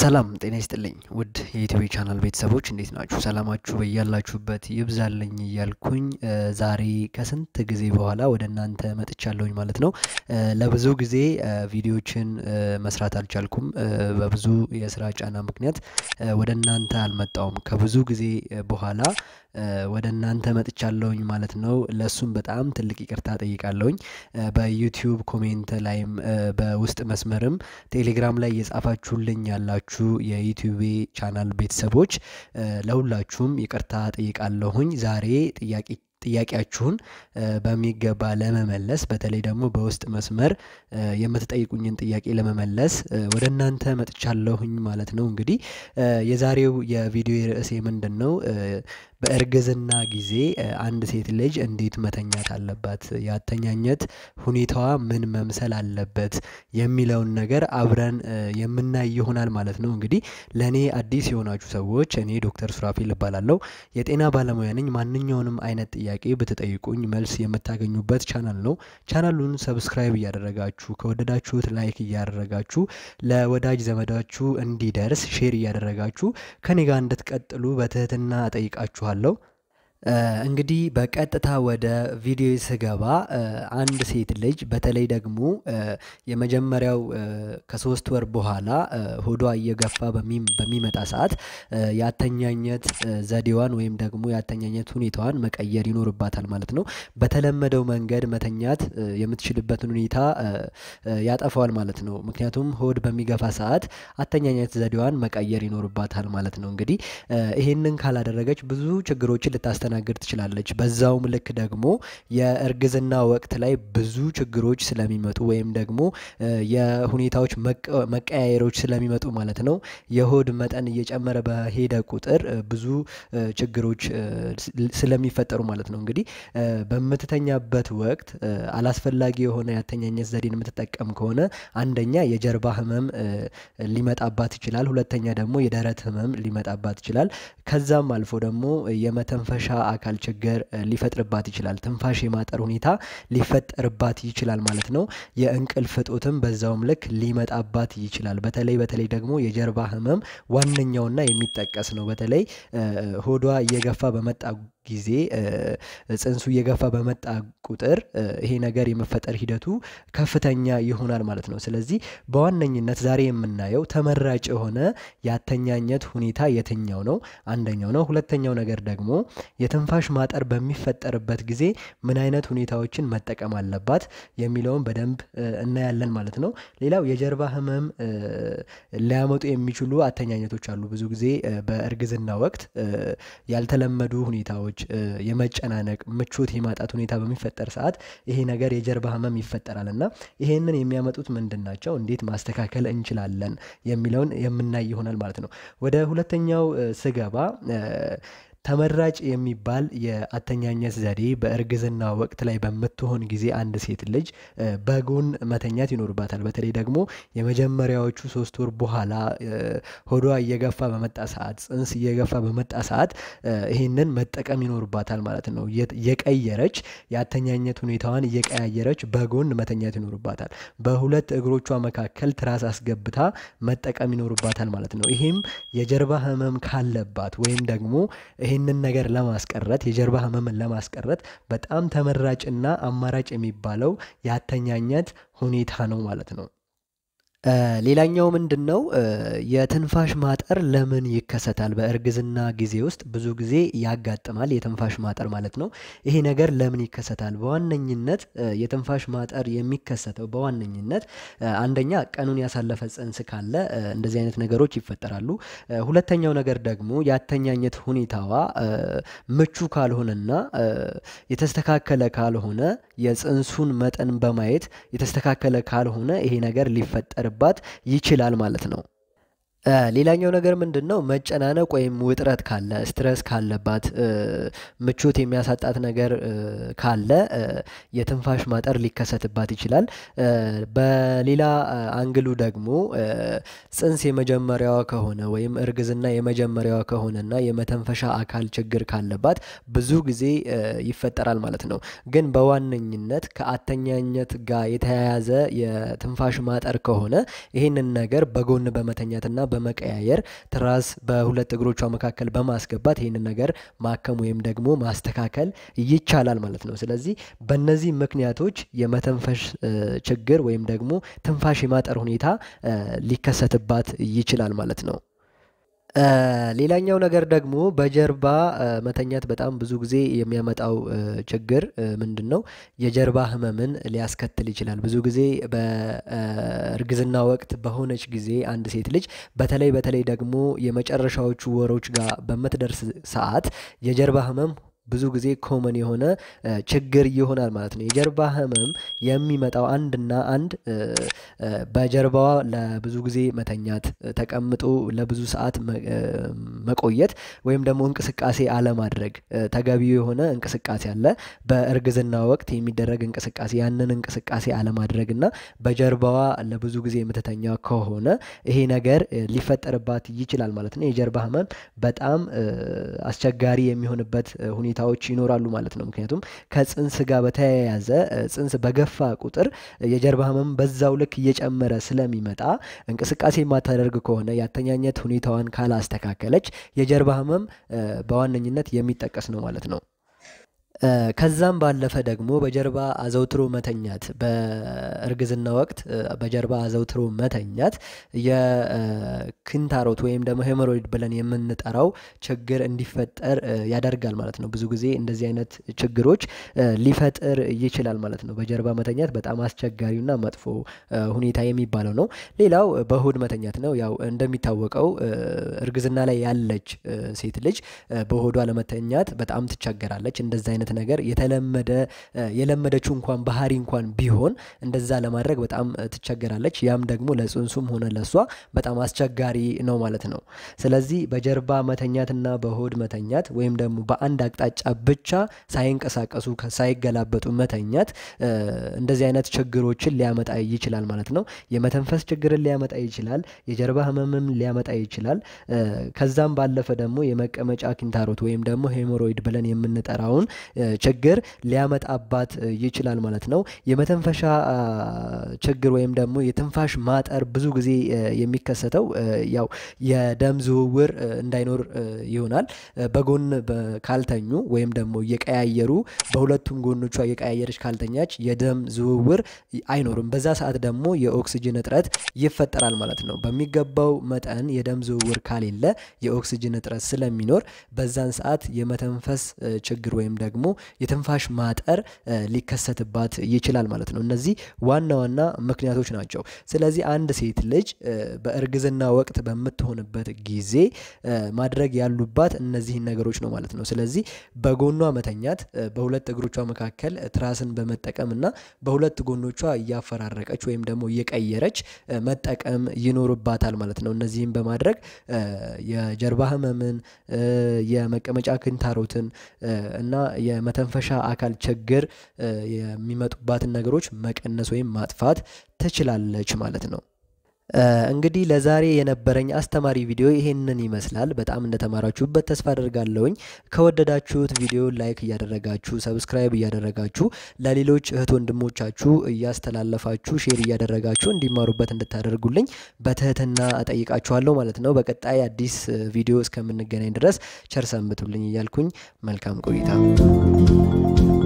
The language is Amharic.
ሰላም ጤና ይስጥልኝ ውድ የኢትዮ ቻናል ቤተሰቦች እንዴት ናችሁ? ሰላማችሁ በያላችሁበት ይብዛልኝ እያልኩኝ ዛሬ ከስንት ጊዜ በኋላ ወደ እናንተ መጥቻለሁኝ ማለት ነው። ለብዙ ጊዜ ቪዲዮችን መስራት አልቻልኩም። በብዙ የስራ ጫና ምክንያት ወደ እናንተ አልመጣውም። ከብዙ ጊዜ በኋላ ወደ እናንተ መጥቻለሁኝ ማለት ነው። ለእሱም በጣም ትልቅ ይቅርታ ጠይቃለሁኝ። በዩቲዩብ ኮሜንት ላይም በውስጥ መስመርም ቴሌግራም ላይ እየጻፋችሁልኝ ያላችሁ የዩቲዩቤ ቻናል ቤተሰቦች ለሁላችሁም ይቅርታ ጠይቃለሁኝ። ዛሬ ጥያቄ ጥያቄያችሁን በሚገባ ለመመለስ በተለይ ደግሞ በውስጥ መስመር የምትጠይቁኝን ጥያቄ ለመመለስ ወደ እናንተ መጥቻለሁኝ ማለት ነው። እንግዲህ የዛሬው የቪዲዮ ርዕሴ ምንድን ነው? በእርግዝና ጊዜ አንድ ሴት ልጅ እንዴት መተኛት አለባት፣ ያተኛኘት ሁኔታዋ ምን መምሰል አለበት የሚለውን ነገር አብረን የምናይ ይሆናል ማለት ነው። እንግዲህ ለእኔ አዲስ የሆናችሁ ሰዎች እኔ ዶክተር ሱራፌል እባላለሁ፣ የጤና ባለሙያ ነኝ። ማንኛውንም አይነት ጥያቄ ብትጠይቁኝ መልስ የምታገኙበት ቻናል ነው። ቻናሉን ሰብስክራይብ እያደረጋችሁ ከወደዳችሁት ላይክ እያደረጋችሁ ለወዳጅ ዘመዳችሁ እንዲደርስ ሼር እያደረጋችሁ ከኔ ጋር እንድትቀጥሉ በትህትና ጠይቃችኋል። አመሰግንሃለሁ እንግዲህ በቀጥታ ወደ ቪዲዮ ስገባ አንድ ሴት ልጅ በተለይ ደግሞ የመጀመሪያው ከሶስት ወር በኋላ ሆዷ እየገፋ በሚመጣ ሰዓት የአተኛኘት ዘዴዋን ወይም ደግሞ የአተኛኘት ሁኔታዋን መቀየር ይኖርባታል ማለት ነው። በተለመደው መንገድ መተኛት የምትችልበትን ሁኔታ ያጠፋዋል ማለት ነው። ምክንያቱም ሆድ በሚገፋ ሰዓት አተኛኘት ዘዴዋን መቀየር ይኖርባታል ማለት ነው። እንግዲህ ይሄንን ካላደረገች ብዙ ችግሮችን ልታስተ ልታስተናግድ ትችላለች። በዛውም ልክ ደግሞ የእርግዝና ወቅት ላይ ብዙ ችግሮች ስለሚመጡ ወይም ደግሞ የሁኔታዎች መቀያየሮች ስለሚመጡ ማለት ነው የሆድ መጠን እየጨመረ በሄደ ቁጥር ብዙ ችግሮች ስለሚፈጠሩ ማለት ነው። እንግዲህ በምትተኛበት ወቅት አላስፈላጊ የሆነ ያተኛኘት ዘዴን የምትጠቀም ከሆነ አንደኛ የጀርባ ህመም ሊመጣባት ይችላል። ሁለተኛ ደግሞ የደረት ህመም ሊመጣባት ይችላል። ከዛም አልፎ ደግሞ የመተንፈሻ አካል ችግር ሊፈጥርባት ይችላል። ትንፋሽ የማጠር ሁኔታ ሊፈጠርባት ይችላል ማለት ነው። የእንቅልፍ እጦትም በዛውም ልክ ሊመጣባት ይችላል። በተለይ በተለይ ደግሞ የጀርባ ህመም ዋነኛውና የሚጠቀስ ነው። በተለይ ሆዷ እየገፋ በመጣ ጊዜ ጽንሱ እየገፋ በመጣ ቁጥር ይሄ ነገር የመፈጠር ሂደቱ ከፍተኛ ይሆናል ማለት ነው። ስለዚህ በዋነኝነት ዛሬ የምናየው ተመራጭ የሆነ የአተኛኘት ሁኔታ የትኛው ነው? አንደኛው ነው። ሁለተኛው ነገር ደግሞ የትንፋሽ ማጠር በሚፈጠርበት ጊዜ ምን አይነት ሁኔታዎችን መጠቀም አለባት የሚለውን በደንብ እናያለን ማለት ነው። ሌላው የጀርባ ህመም ሊያመጡ የሚችሉ አተኛኘቶች አሉ። ብዙ ጊዜ በእርግዝና ወቅት ያልተለመዱ ሁኔታዎች ሰዎች የመጨናነቅ ምቾት የማጣት ሁኔታ በሚፈጠር ሰዓት ይሄ ነገር የጀርባ ህመም ይፈጠራል እና ይሄንን የሚያመጡት ምንድን ናቸው? እንዴት ማስተካከል እንችላለን የሚለውን የምናይ ይሆናል ማለት ነው። ወደ ሁለተኛው ስገባ ተመራጭ የሚባል የአተኛኘት ዘዴ በእርግዝና ወቅት ላይ በምትሆን ጊዜ አንድ ሴት ልጅ በጎን መተኛት ይኖርባታል። በተለይ ደግሞ የመጀመሪያዎቹ ሶስት ወር በኋላ ሆዷ እየገፋ በመጣ ሰዓት፣ ጽንስ እየገፋ በመጣ ሰዓት ይህንን መጠቀም ይኖርባታል ማለት ነው። የቀየረች የአተኛኘት ሁኔታዋን እየቀያየረች በጎን መተኛት ይኖርባታል። በሁለት እግሮቿ መካከል ትራስ አስገብታ መጠቀም ይኖርባታል ማለት ነው። ይሄም የጀርባ ህመም ካለባት ወይም ደግሞ ይሄ ይህንን ነገር ለማስቀረት የጀርባ ህመምን ለማስቀረት በጣም ተመራጭና አማራጭ የሚባለው ያተኛኘት ሁኔታ ነው ማለት ነው። ሌላኛው ምንድነው? የትንፋሽ ማጠር ለምን ይከሰታል? በእርግዝና ጊዜ ውስጥ ብዙ ጊዜ ያጋጥማል የትንፋሽ ማጠር ማለት ነው። ይሄ ነገር ለምን ይከሰታል? በዋነኝነት የትንፋሽ ማጠር የሚከሰተው በዋነኝነት አንደኛ ቀኑን ያሳለፈ ጽንስ ካለ እንደዚህ አይነት ነገሮች ይፈጠራሉ። ሁለተኛው ነገር ደግሞ የአተኛኘት ሁኔታዋ ምቹ ካልሆነና የተስተካከለ ካልሆነ የጽንሱን መጠን በማየት የተስተካከለ ካልሆነ ይሄ ነገር ሊፈጠር ሊጨመርባት ይችላል ማለት ነው። ሌላኛው ነገር ምንድን ነው? መጨናነቅ ወይም ውጥረት ካለ ስትረስ ካለባት ምቾት የሚያሳጣት ነገር ካለ የትንፋሽ ማጠር ሊከሰትባት ይችላል። በሌላ አንግሉ ደግሞ ጽንስ የመጀመሪያዋ ከሆነ ወይም እርግዝና የመጀመሪያዋ ከሆነና የመተንፈሻ አካል ችግር ካለባት ብዙ ጊዜ ይፈጠራል ማለት ነው። ግን በዋነኝነት ከአተኛኘት ጋር የተያያዘ የትንፋሽ ማጠር ከሆነ ይህንን ነገር በጎን በመተኛትና በመቀያየር ትራስ በሁለት እግሮቿ መካከል በማስገባት ይህንን ነገር ማከም ወይም ደግሞ ማስተካከል ይቻላል ማለት ነው። ስለዚህ በእነዚህ ምክንያቶች የመተንፈሽ ችግር ወይም ደግሞ ትንፋሽ የማጠር ሁኔታ ሊከሰትባት ይችላል ማለት ነው። ሌላኛው ነገር ደግሞ በጀርባ መተኛት በጣም ብዙ ጊዜ የሚያመጣው ችግር ምንድን ነው? የጀርባ ህመምን ሊያስከትል ይችላል። ብዙ ጊዜ በእርግዝና ወቅት በሆነች ጊዜ አንድ ሴት ልጅ በተለይ በተለይ ደግሞ የመጨረሻዎቹ ወሮች ጋር በምትደርስ ሰዓት የጀርባ ህመም ብዙ ጊዜ ኮመን የሆነ ችግር ይሆናል ማለት ነው። የጀርባ ህመም የሚመጣው አንድና አንድ በጀርባዋ ለብዙ ጊዜ መተኛት፣ ተቀምጦ ለብዙ ሰዓት መቆየት ወይም ደግሞ እንቅስቃሴ አለማድረግ፣ ተገቢው የሆነ እንቅስቃሴ አለ። በእርግዝና ወቅት የሚደረግ እንቅስቃሴ ያንን እንቅስቃሴ አለማድረግ እና በጀርባዋ ለብዙ ጊዜ የምትተኛ ከሆነ ይሄ ነገር ሊፈጠርባት ይችላል ማለት ነው። የጀርባ ህመም በጣም አስቸጋሪ የሚሆንበት ሁኔታ ሁኔታዎች ይኖራሉ ማለት ነው። ምክንያቱም ከጽንስ ጋር በተያያዘ ጽንስ በገፋ ቁጥር የጀርባ ህመም በዛው ልክ እየጨመረ ስለሚመጣ እንቅስቃሴ የማታደርግ ከሆነ የአተኛኘት ሁኔታዋን ካላስተካከለች የጀርባ ህመም በዋነኝነት የሚጠቀስ ነው ማለት ነው። ከዛም ባለፈ ደግሞ በጀርባ አዘውትሮ መተኛት በእርግዝና ወቅት በጀርባ አዘውትሮ መተኛት የክንታሮት ወይም ደግሞ ሄሞሮይድ ብለን የምንጠራው ችግር እንዲፈጠር ያደርጋል ማለት ነው። ብዙ ጊዜ እንደዚህ አይነት ችግሮች ሊፈጥር ይችላል ማለት ነው። በጀርባ መተኛት በጣም አስቸጋሪውና መጥፎ ሁኔታ የሚባለው ነው። ሌላው በሆድ መተኛት ነው። ያው እንደሚታወቀው እርግዝና ላይ ያለች ሴት ልጅ በሆዷ ለመተኛት በጣም ትቸገራለች። እንደዚ አይነት አይነት ነገር የተለመደ የለመደችው እንኳን ባህሪ እንኳን ቢሆን እንደዛ ለማድረግ በጣም ትቸገራለች። ያም ደግሞ ለጽንሱም ሆነ ለእሷ በጣም አስቸጋሪ ነው ማለት ነው። ስለዚህ በጀርባ መተኛትና በሆድ መተኛት ወይም ደግሞ በአንድ አቅጣጫ ብቻ ሳይንቀሳቀሱ ሳይገላበጡ መተኛት እንደዚህ አይነት ችግሮችን ሊያመጣ ይችላል ማለት ነው። የመተንፈስ ችግርን ሊያመጣ ይችላል። የጀርባ ህመምም ሊያመጣ ይችላል። ከዛም ባለፈ ደግሞ የመቀመጫ ኪንታሮት ወይም ደግሞ ሄሞሮይድ ብለን የምንጠራውን ችግር ሊያመጣባት ይችላል ማለት ነው። የመተንፈሻ ችግር ወይም ደግሞ የትንፋሽ ማጠር ብዙ ጊዜ የሚከሰተው ያው የደም ዝውውር እንዳይኖር ይሆናል። በጎን ካልተኙ ወይም ደግሞ እየቀያየሩ በሁለቱም ጎኖቿ እየቀያየረች ካልተኛች የደም ዝውውር አይኖርም። በዛ ሰዓት ደግሞ የኦክስጅን እጥረት ይፈጠራል ማለት ነው። በሚገባው መጠን የደም ዝውውር ካሌለ የኦክስጅን እጥረት ስለሚኖር በዛን ሰዓት የመተንፈስ ችግር ወይም ደግሞ የትንፋሽ ማጠር ሊከሰትባት ይችላል ማለት ነው። እነዚህ ዋና ዋና ምክንያቶች ናቸው። ስለዚህ አንድ ሴት ልጅ በእርግዝና ወቅት በምትሆንበት ጊዜ ማድረግ ያሉባት እነዚህን ነገሮች ነው ማለት ነው። ስለዚህ በጎኗ መተኛት፣ በሁለት እግሮቿ መካከል ትራስን በመጠቀም እና በሁለት ጎኖቿ እያፈራረቀች ወይም ደግሞ እየቀየረች መጠቀም ይኖርባታል ማለት ነው። እነዚህም በማድረግ የጀርባ ህመምን፣ የመቀመጫ ክንታሮትን እና የመተንፈሻ አካል ችግር የሚመጡባትን ነገሮች መቀነስ ወይም ማጥፋት ትችላለች ማለት ነው። እንግዲህ ለዛሬ የነበረኝ አስተማሪ ቪዲዮ ይሄንን ይመስላል። በጣም እንደተማራችሁበት ተስፋ አደርጋለሁኝ። ከወደዳችሁት ቪዲዮ ላይክ እያደረጋችሁ ሰብስክራይብ እያደረጋችሁ ለሌሎች እህት ወንድሞቻችሁ እያስተላለፋችሁ ሼር እያደረጋችሁ እንዲማሩበት እንድታደርጉልኝ በትህትና እጠይቃችኋለሁ ማለት ነው። በቀጣይ አዲስ ቪዲዮ እስከምንገናኝ ድረስ ቸር ሰንብቱልኝ እያልኩኝ መልካም ቆይታ